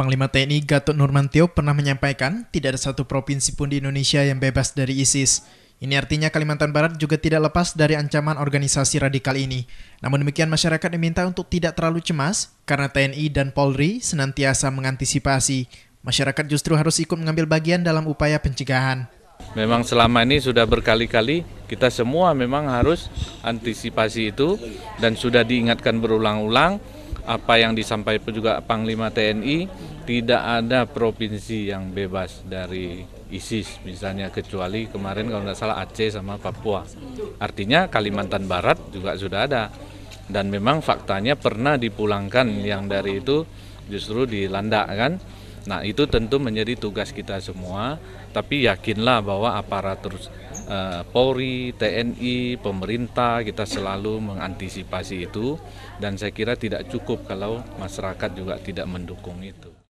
Panglima TNI Gatot Nurmantio pernah menyampaikan tidak ada satu provinsi pun di Indonesia yang bebas dari ISIS. Ini artinya Kalimantan Barat juga tidak lepas dari ancaman organisasi radikal ini. Namun demikian masyarakat diminta untuk tidak terlalu cemas karena TNI dan Polri senantiasa mengantisipasi. Masyarakat justru harus ikut mengambil bagian dalam upaya pencegahan. Memang selama ini sudah berkali-kali kita semua memang harus antisipasi itu dan sudah diingatkan berulang-ulang apa yang disampaikan juga Panglima TNI tidak ada provinsi yang bebas dari ISIS misalnya kecuali kemarin kalau tidak salah Aceh sama Papua artinya Kalimantan Barat juga sudah ada dan memang faktanya pernah dipulangkan yang dari itu justru dilanda kan nah itu tentu menjadi tugas kita semua tapi yakinlah bahwa aparatur Eh, Polri, TNI, pemerintah kita selalu mengantisipasi itu dan saya kira tidak cukup kalau masyarakat juga tidak mendukung itu.